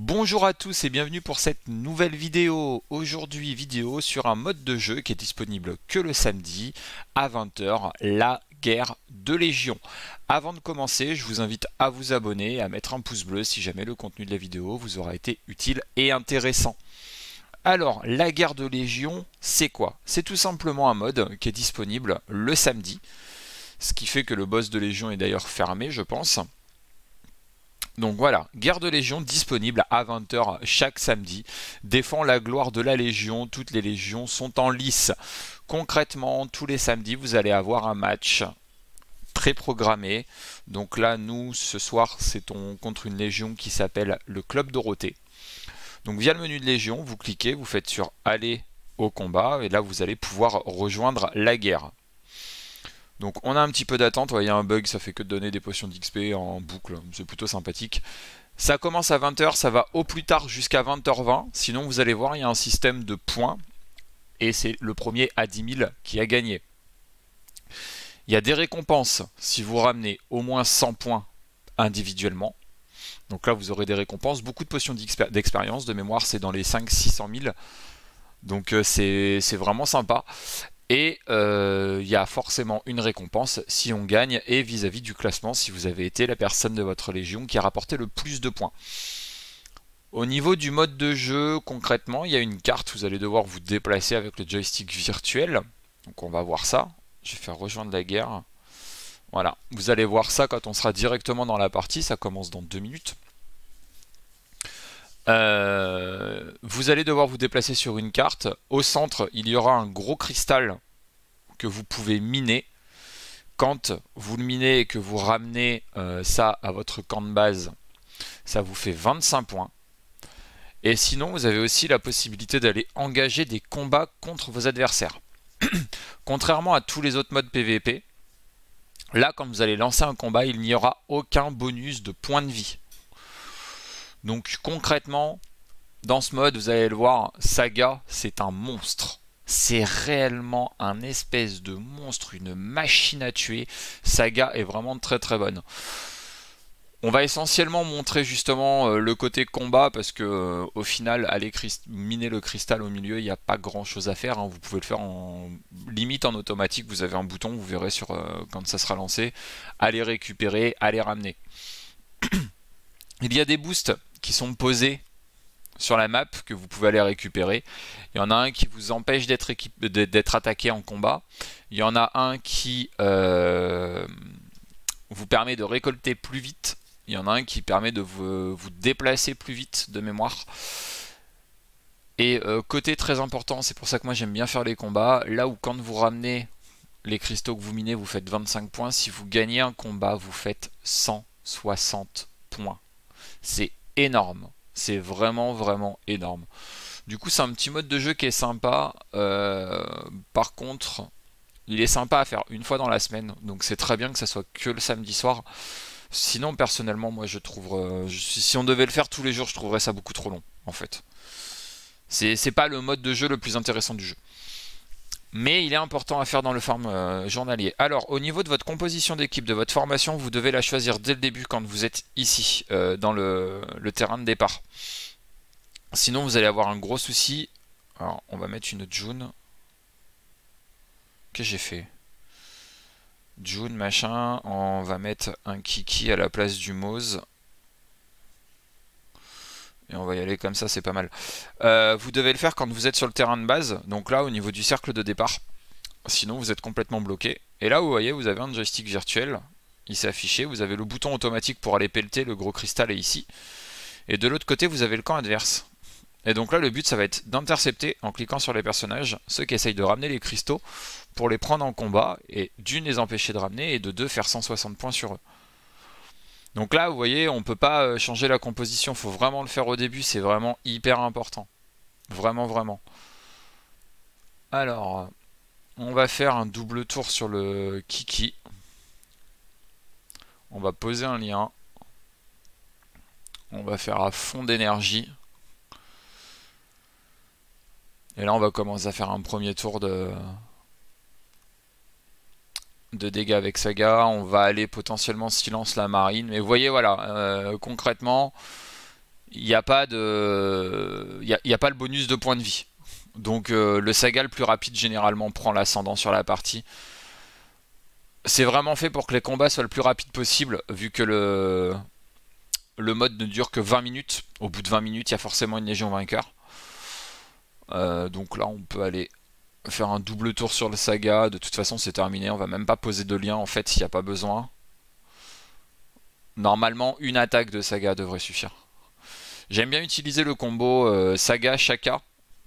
Bonjour à tous et bienvenue pour cette nouvelle vidéo. Aujourd'hui vidéo sur un mode de jeu qui est disponible que le samedi à 20h, la guerre de Légion. Avant de commencer, je vous invite à vous abonner et à mettre un pouce bleu si jamais le contenu de la vidéo vous aura été utile et intéressant. Alors, la guerre de Légion, c'est quoi C'est tout simplement un mode qui est disponible le samedi, ce qui fait que le boss de Légion est d'ailleurs fermé, je pense. Donc voilà, Guerre de Légion disponible à 20h chaque samedi. Défend la gloire de la Légion, toutes les Légions sont en lice. Concrètement, tous les samedis, vous allez avoir un match très programmé, Donc là, nous, ce soir, c'est contre une Légion qui s'appelle le Club Dorothée. Donc via le menu de Légion, vous cliquez, vous faites sur Aller au combat, et là, vous allez pouvoir rejoindre la guerre. Donc on a un petit peu d'attente, il y a un bug, ça fait que de donner des potions d'XP en boucle, c'est plutôt sympathique. Ça commence à 20h, ça va au plus tard jusqu'à 20h20, sinon vous allez voir, il y a un système de points, et c'est le premier à 10 000 qui a gagné. Il y a des récompenses si vous ramenez au moins 100 points individuellement. Donc là, vous aurez des récompenses, beaucoup de potions d'expérience, de mémoire, c'est dans les 5 600 000. Donc euh, c'est vraiment sympa. Et euh, il y a forcément une récompense si on gagne et vis-à-vis du classement si vous avez été la personne de votre légion qui a rapporté le plus de points. Au niveau du mode de jeu, concrètement, il y a une carte, vous allez devoir vous déplacer avec le joystick virtuel. Donc on va voir ça. Je vais faire rejoindre la guerre. Voilà, vous allez voir ça quand on sera directement dans la partie, ça commence dans deux minutes. Euh, vous allez devoir vous déplacer sur une carte. Au centre, il y aura un gros cristal que vous pouvez miner. Quand vous le minez et que vous ramenez euh, ça à votre camp de base, ça vous fait 25 points. Et sinon, vous avez aussi la possibilité d'aller engager des combats contre vos adversaires. Contrairement à tous les autres modes PVP, là, quand vous allez lancer un combat, il n'y aura aucun bonus de points de vie. Donc concrètement, dans ce mode, vous allez le voir, Saga, c'est un monstre. C'est réellement un espèce de monstre, une machine à tuer. Saga est vraiment très très bonne. On va essentiellement montrer justement euh, le côté combat parce que euh, au final, aller miner le cristal au milieu, il n'y a pas grand chose à faire. Hein. Vous pouvez le faire en limite en automatique. Vous avez un bouton, vous verrez sur euh, quand ça sera lancé. Allez récupérer, allez ramener. il y a des boosts qui sont posés sur la map que vous pouvez aller récupérer. Il y en a un qui vous empêche d'être attaqué en combat. Il y en a un qui euh, vous permet de récolter plus vite. Il y en a un qui permet de vous, déplacer plus vite de mémoire. Et euh, côté très important, c'est pour ça que moi j'aime bien faire les combats, là où quand vous ramenez les cristaux que vous minez, vous faites 25 points, si vous gagnez un combat, vous faites 160 points. C'est énorme. C'est vraiment, vraiment énorme. Du coup, c'est un petit mode de jeu qui est sympa. Euh, par contre, il est sympa à faire une fois dans la semaine. Donc c'est très bien que ça soit que le samedi soir. Sinon, personnellement, moi, je trouve... Euh, si on devait le faire tous les jours, je trouverais ça beaucoup trop long, en fait. C'est pas le mode de jeu le plus intéressant du jeu mais il est important à faire dans le farm euh, journalier. Alors, au niveau de votre composition d'équipe, de votre formation, vous devez la choisir dès le début quand vous êtes ici, euh, dans le, le, terrain de départ. Sinon, vous allez avoir un gros souci. Alors, on va mettre une June. Qu'est-ce que j'ai fait June, machin. On va mettre un Kiki à la place du Mose. Et on va y aller comme ça, c'est pas mal. Euh, vous devez le faire quand vous êtes sur le terrain de base, donc là au niveau du cercle de départ. Sinon vous êtes complètement bloqué. Et là vous voyez, vous avez un joystick virtuel, il s'est affiché, vous avez le bouton automatique pour aller pelleter, le gros cristal est ici. Et de l'autre côté vous avez le camp adverse. Et donc là le but ça va être d'intercepter en cliquant sur les personnages ceux qui essayent de ramener les cristaux pour les prendre en combat et d'une les empêcher de ramener et de deux faire 160 points sur eux. Donc là, vous voyez, on ne peut pas euh, changer la composition, faut vraiment le faire au début, c'est vraiment hyper important. Vraiment, vraiment. Alors, on va faire un double tour sur le Kiki. On va poser un lien. On va faire à fond d'énergie. Et là, on va commencer à faire un premier tour de, de dégâts avec Saga. On va aller potentiellement silence la marine. Mais vous voyez, voilà, euh, concrètement, il n'y a, pas de... il n'y a pas le bonus de points de vie. Donc euh, le Saga le plus rapide généralement prend l'ascendant sur la partie. C'est vraiment fait pour que les combats soient le plus rapide possible, vu que le, le mode ne dure que 20 minutes. Au bout de 20 minutes, il y a forcément une légion vainqueur. Euh, donc là, on peut aller faire un double tour sur le saga. De toute façon, c'est terminé. On va même pas poser de lien en fait s'il n'y a pas besoin. Normalement, une attaque de saga devrait suffire. J'aime bien utiliser le combo euh, saga Chaka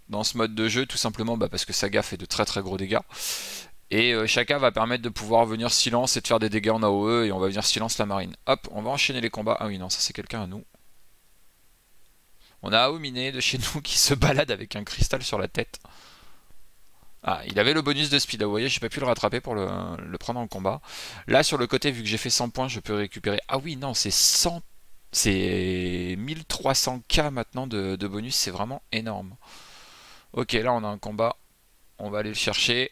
dans ce mode de jeu, tout simplement bah, parce que saga fait de très très gros dégâts. Et Chaka euh, va permettre de pouvoir venir silence et de faire des dégâts en AOE et on va venir silence la marine. Hop, on va enchaîner les combats. Ah oui, non, ça c'est quelqu'un à nous. On a Aomine de chez nous qui se balade avec un cristal sur la tête. Ah, il avait le bonus de speed, là, vous voyez, j'ai pas pu le rattraper pour le, prendre en combat. Là, sur le côté, vu que j'ai fait 100 points, je peux récupérer... Ah oui, non, c'est 100... C'est 1300k maintenant de, de bonus, c'est vraiment énorme. Ok, là, on a un combat. On va aller le chercher.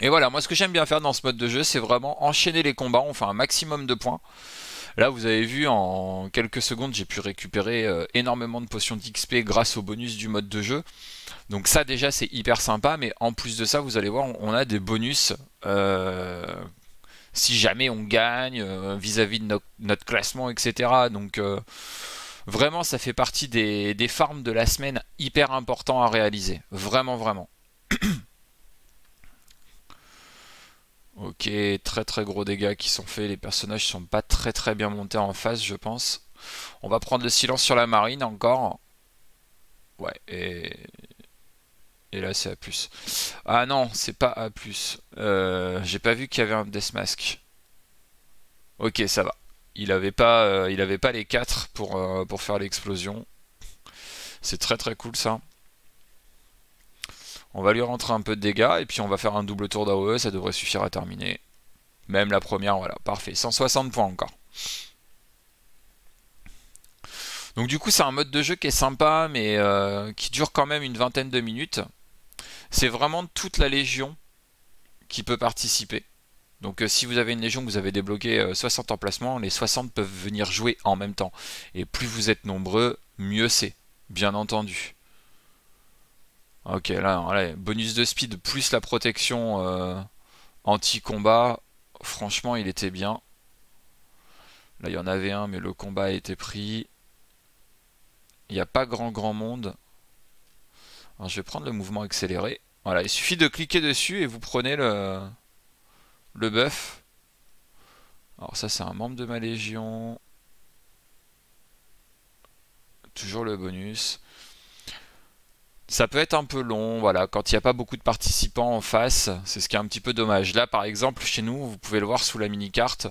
Et voilà, moi, ce que j'aime bien faire dans ce mode de jeu, c'est vraiment enchaîner les combats. On fait un maximum de points. Là, vous avez vu, en quelques secondes, j'ai pu récupérer euh, énormément de potions d'XP grâce au bonus du mode de jeu. Donc ça, déjà, c'est hyper sympa, mais en plus de ça, vous allez voir, on a des bonus... Euh, si jamais on gagne euh, vis-à-vis de notre classement, etc. Donc vraiment, ça fait partie des, des farms de la semaine hyper important à réaliser. Vraiment, vraiment. Ok, très très gros dégâts qui sont faits. Les personnages sont pas très très bien montés en face, je pense. On va prendre le silence sur la marine encore. Ouais, et... là, c'est A+. Ah non, c'est pas A+. Euh, J'ai pas vu qu'il y avait un Death Mask. Ok, ça va. Il avait pas, euh, il avait pas les 4 pour, euh, pour faire l'explosion. C'est très très cool ça. On va lui rentrer un peu de dégâts et puis on va faire un double tour d'AOE, ça devrait suffire à terminer. Même la première, voilà, parfait. 160 points encore. Donc du coup c'est un mode de jeu qui est sympa mais euh, qui dure quand même une vingtaine de minutes. C'est vraiment toute la légion qui peut participer. Donc euh, si vous avez une légion vous avez débloqué 60 euh, emplacements, les 60 peuvent venir jouer en même temps. Et plus vous êtes nombreux, mieux c'est, bien entendu. Ok, là, bonus de speed plus la protection euh, anti-combat. Franchement, il était bien. Là, il y en avait un, mais le combat a été pris. Il n'y a pas grand grand monde. Alors, je vais prendre le mouvement accéléré. Voilà, il suffit de cliquer dessus et vous prenez le, le buff. Alors ça, c'est un membre de ma légion. Toujours le bonus ça peut être un peu long, voilà, quand il n'y a pas beaucoup de participants en face, c'est ce qui est un petit peu dommage. Là, par exemple, chez nous, vous pouvez le voir sous la mini-carte,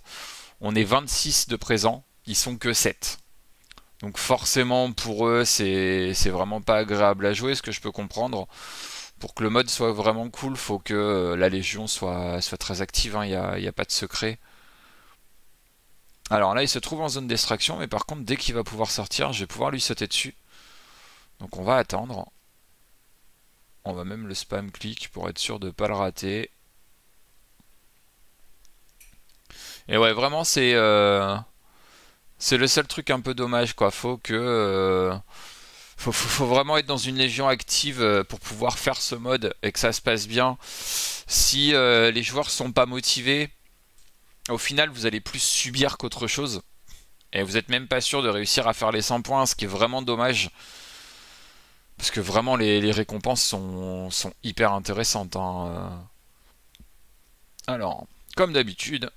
on est 26 de présents, ils sont que 7. Donc forcément, pour eux, c'est vraiment pas agréable à jouer, ce que je peux comprendre. Pour que le mode soit vraiment cool, faut que la Légion soit, soit très active, hein, il n'y a, pas de secret. Alors là, il se trouve en zone d'extraction, mais par contre, dès qu'il va pouvoir sortir, je vais pouvoir lui sauter dessus. Donc on va attendre. On va même le spam clic pour être sûr de ne pas le rater. Et ouais, vraiment, c'est euh, c'est le seul truc un peu dommage, quoi. Faut que... Euh, faut, vraiment être dans une légion active euh, pour pouvoir faire ce mode et que ça se passe bien. Si les joueurs sont pas motivés, au final, vous allez plus subir qu'autre chose. Et vous n'êtes même pas sûr de réussir à faire les 100 points, ce qui est vraiment dommage. Parce que vraiment, les, récompenses sont, hyper intéressantes. Hein. Alors, comme d'habitude,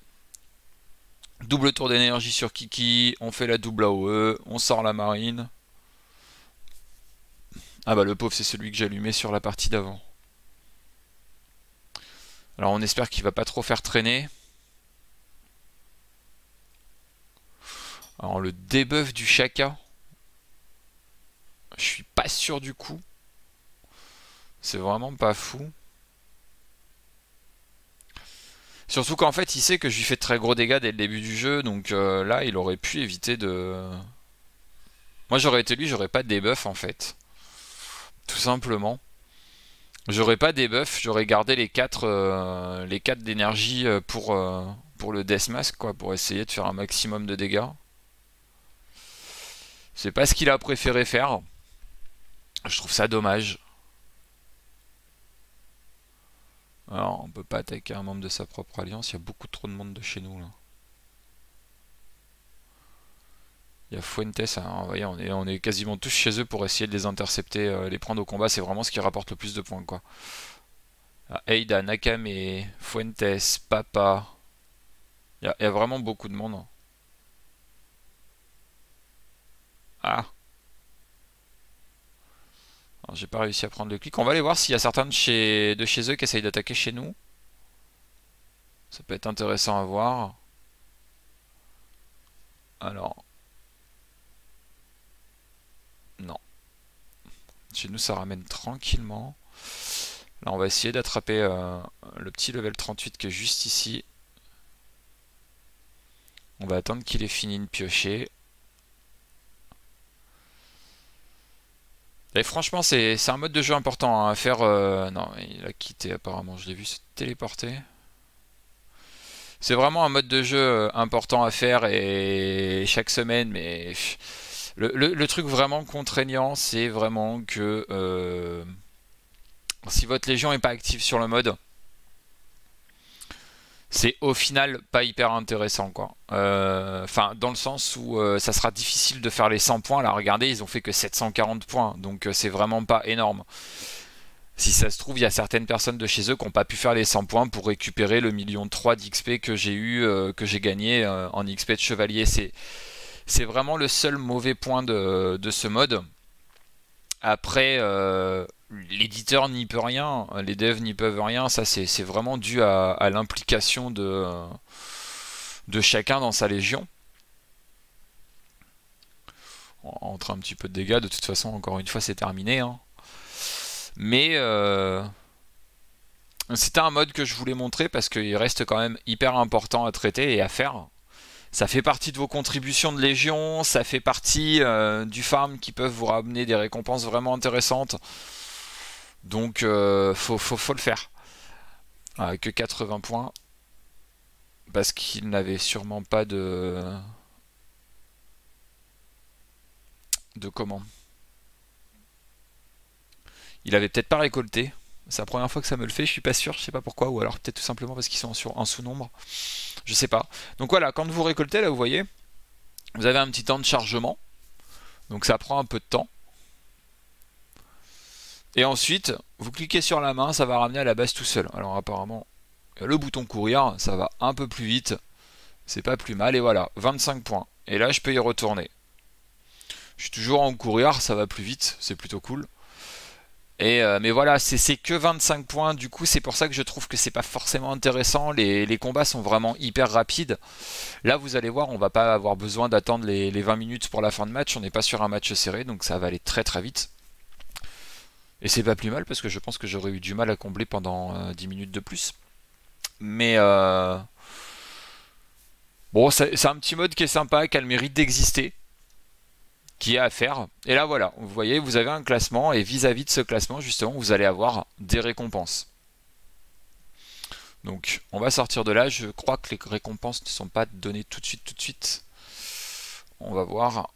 double tour d'énergie sur Kiki, on fait la double AOE, on sort la marine. Ah bah le pauvre, c'est celui que j'allumais sur la partie d'avant. Alors on espère qu'il va pas trop faire traîner. Alors le debuff du Chaka. Je suis sûr du coup. C'est vraiment pas fou. Surtout qu'en fait, il sait que je lui fais très gros dégâts dès le début du jeu, donc euh, là, il aurait pu éviter de... Moi, j'aurais été lui, j'aurais pas de debuff, en fait. Tout simplement. J'aurais pas de debuff, j'aurais gardé les 4 euh, les 4 d'énergie euh, pour, pour le mask quoi, pour essayer de faire un maximum de dégâts. C'est pas ce qu'il a préféré faire. Je trouve ça dommage. Alors, on peut pas attaquer un membre de sa propre alliance. Il y a beaucoup trop de monde de chez nous, là. Il y a Fuentes, hein, on est, on est quasiment tous chez eux pour essayer de les intercepter, euh, les prendre au combat. C'est vraiment ce qui rapporte le plus de points, quoi. Ah, Nakame, Fuentes, Papa. Il y, a, vraiment beaucoup de monde. Hein. Ah alors j'ai pas réussi à prendre le clic. On va aller voir s'il y a certains de chez, eux qui essayent d'attaquer chez nous. Ça peut être intéressant à voir. Alors. Non. Chez nous ça ramène tranquillement. Là on va essayer d'attraper euh, le petit level 38 qui est juste ici. On va attendre qu'il ait fini de piocher. franchement, c'est un mode de jeu important hein, à faire. Euh, non, il a quitté apparemment, je l'ai vu se téléporter. C'est vraiment un mode de jeu euh, important à faire et chaque semaine, mais le, truc vraiment contraignant, c'est vraiment que euh, si votre légion n'est pas active sur le mode, c'est au final pas hyper intéressant quoi. Euh, enfin, dans le sens où euh, ça sera difficile de faire les 100 points. Là, regardez, ils ont fait que 740 points, donc euh, c'est vraiment pas énorme. Si ça se trouve, il y a certaines personnes de chez eux qui n'ont pas pu faire les 100 points pour récupérer le million 3 d'XP que j'ai eu, que j'ai gagné en XP de chevalier. C'est, vraiment le seul mauvais point de, de ce mode. Après, l'éditeur n'y peut rien, les devs n'y peuvent rien, ça c'est vraiment dû à, l'implication de, de chacun dans sa légion. Entre un petit peu de dégâts, de toute façon, encore une fois, c'est terminé. Hein. Mais euh, c'était un mode que je voulais montrer parce qu'il reste quand même hyper important à traiter et à faire. Ça fait partie de vos contributions de Légion, ça fait partie euh, du farm qui peuvent vous ramener des récompenses vraiment intéressantes. Donc, euh, faut, le faire. Avec euh, que 80 points. Parce qu'il n'avait sûrement pas de... De comment Il avait peut-être pas récolté. C'est la première fois que ça me le fait, je suis pas sûr, je sais pas pourquoi, ou alors peut-être tout simplement parce qu'ils sont sur un sous-nombre, je sais pas. Donc voilà, quand vous récoltez, là vous voyez, vous avez un petit temps de chargement, donc ça prend un peu de temps. Et ensuite, vous cliquez sur la main, ça va ramener à la base tout seul. Alors apparemment, le bouton courir, ça va un peu plus vite. C'est pas plus mal, et voilà, 25 points. Et là, je peux y retourner. Je suis toujours en courir, ça va plus vite, c'est plutôt cool. Et euh, mais voilà, c'est que 25 points, du coup c'est pour ça que je trouve que c'est pas forcément intéressant, les, combats sont vraiment hyper rapides. Là vous allez voir, on va pas avoir besoin d'attendre les 20 minutes pour la fin de match, on n'est pas sur un match serré, donc ça va aller très très vite. Et c'est pas plus mal parce que je pense que j'aurais eu du mal à combler pendant 10 euh, minutes de plus. Mais euh, bon, c'est un petit mode qui est sympa, qui a le mérite d'exister, qui est à faire. Et là voilà, vous voyez, vous avez un classement et vis à -vis de ce classement, justement, vous allez avoir des récompenses. Donc on va sortir de là, je crois que les récompenses ne sont pas données tout de suite, tout de suite. On va voir.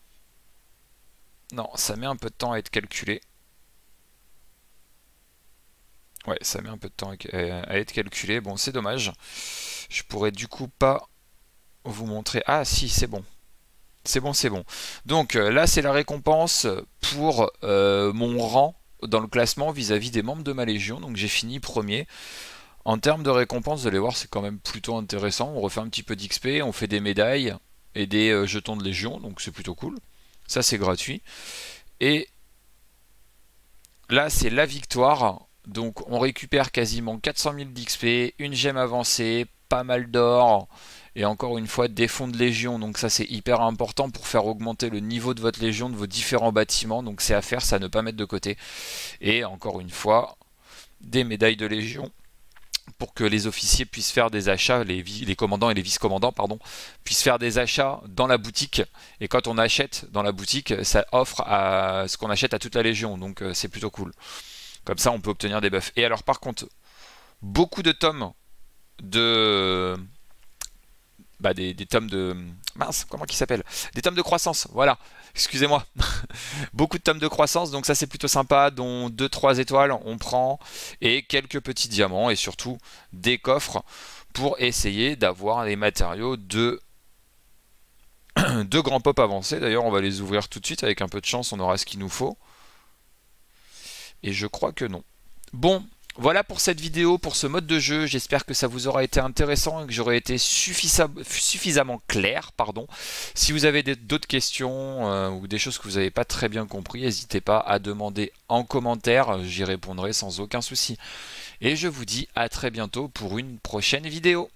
Non, ça met un peu de temps à être calculé. Ouais, ça met un peu de temps à être calculé. Bon, c'est dommage. Je pourrais du coup pas vous montrer... Ah si, c'est bon. C'est bon, c'est bon. Donc euh, là, c'est la récompense pour euh, mon rang dans le classement vis-à-vis des membres de ma légion. Donc j'ai fini premier. En termes de récompense, vous allez voir, c'est quand même plutôt intéressant. On refait un petit peu d'XP, on fait des médailles et des euh, jetons de légion, donc c'est plutôt cool. Ça, c'est gratuit. Et là, c'est la victoire donc on récupère quasiment 400 000 d'XP, une gemme avancée, pas mal d'or, et encore une fois des fonds de légion. Donc ça c'est hyper important pour faire augmenter le niveau de votre légion, de vos différents bâtiments. Donc c'est à faire, ça ne pas mettre de côté. Et encore une fois, des médailles de légion pour que les officiers puissent faire des achats, les, les commandants et les vice-commandants, pardon, puissent faire des achats dans la boutique. Et quand on achète dans la boutique, ça offre à ce qu'on achète à toute la Légion, donc euh, c'est plutôt cool. Comme ça, on peut obtenir des buffs. Et alors, par contre, beaucoup de tomes de... Bah, des, tomes de... Mince, comment qui s'appellent Des tomes de croissance, voilà. Excusez-moi. beaucoup de tomes de croissance, donc ça, c'est plutôt sympa. Dont 2-3 étoiles, on prend. Et quelques petits diamants, et surtout des coffres pour essayer d'avoir les matériaux de de grands pop avancés. D'ailleurs, on va les ouvrir tout de suite. Avec un peu de chance, on aura ce qu'il nous faut. Et je crois que non. Bon, voilà pour cette vidéo, pour ce mode de jeu. J'espère que ça vous aura été intéressant et que j'aurai été suffisamment clair. Pardon. Si vous avez d'autres questions euh, ou des choses que vous n'avez pas très bien compris, n'hésitez pas à demander en commentaire. J'y répondrai sans aucun souci. Et je vous dis à très bientôt pour une prochaine vidéo.